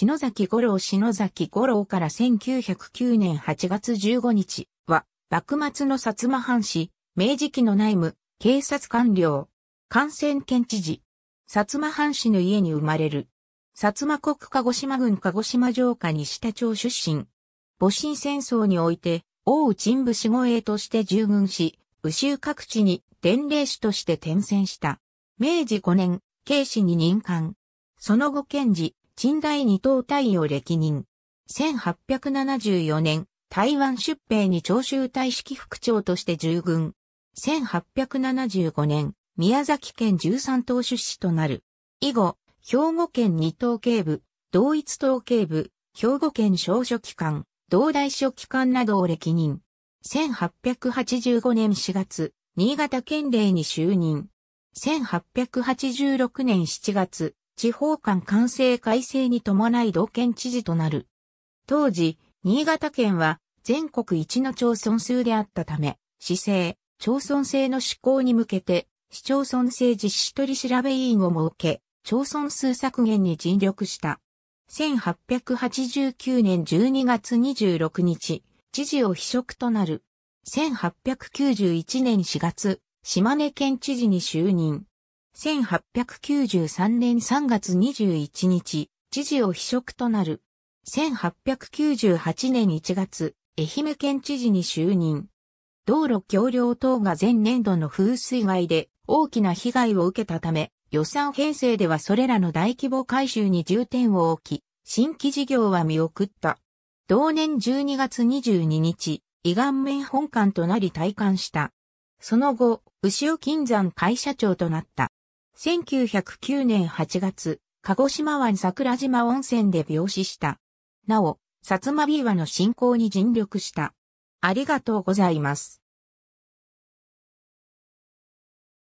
篠崎五郎篠崎五郎から1909年8月15日は、幕末の薩摩藩士、明治期の内務、警察官僚、感染県知事、薩摩藩士の家に生まれる。薩摩国鹿児島郡鹿児島城下西田町出身。戊辰戦争において、王陳武士護衛として従軍し、宇州各地に伝令士として転戦した。明治5年、慶氏に任官。その後検事、陳大二等太を歴任。1874年、台湾出兵に長州大式副長として従軍。1875年、宮崎県13党出資となる。以後、兵庫県二党警部、同一党警部、兵庫県小書記官、同大書記官などを歴任。1885年4月、新潟県令に就任。1886年7月、地方間完成改正に伴い道県知事となる。当時、新潟県は全国一の町村数であったため、市政、町村制の施行に向けて、市町村政実施取調べ委員を設け、町村数削減に尽力した。1889年12月26日、知事を秘職となる。1891年4月、島根県知事に就任。1893年3月21日、知事を秘職となる。1898年1月、愛媛県知事に就任。道路橋梁等が前年度の風水害で大きな被害を受けたため、予算編成ではそれらの大規模改修に重点を置き、新規事業は見送った。同年12月22日、胃顔面本館となり退官した。その後、牛尾金山会社長となった。1909年8月、鹿児島湾桜島温泉で病死した。なお、薩摩ビーワの振興に尽力した。ありがとうございます。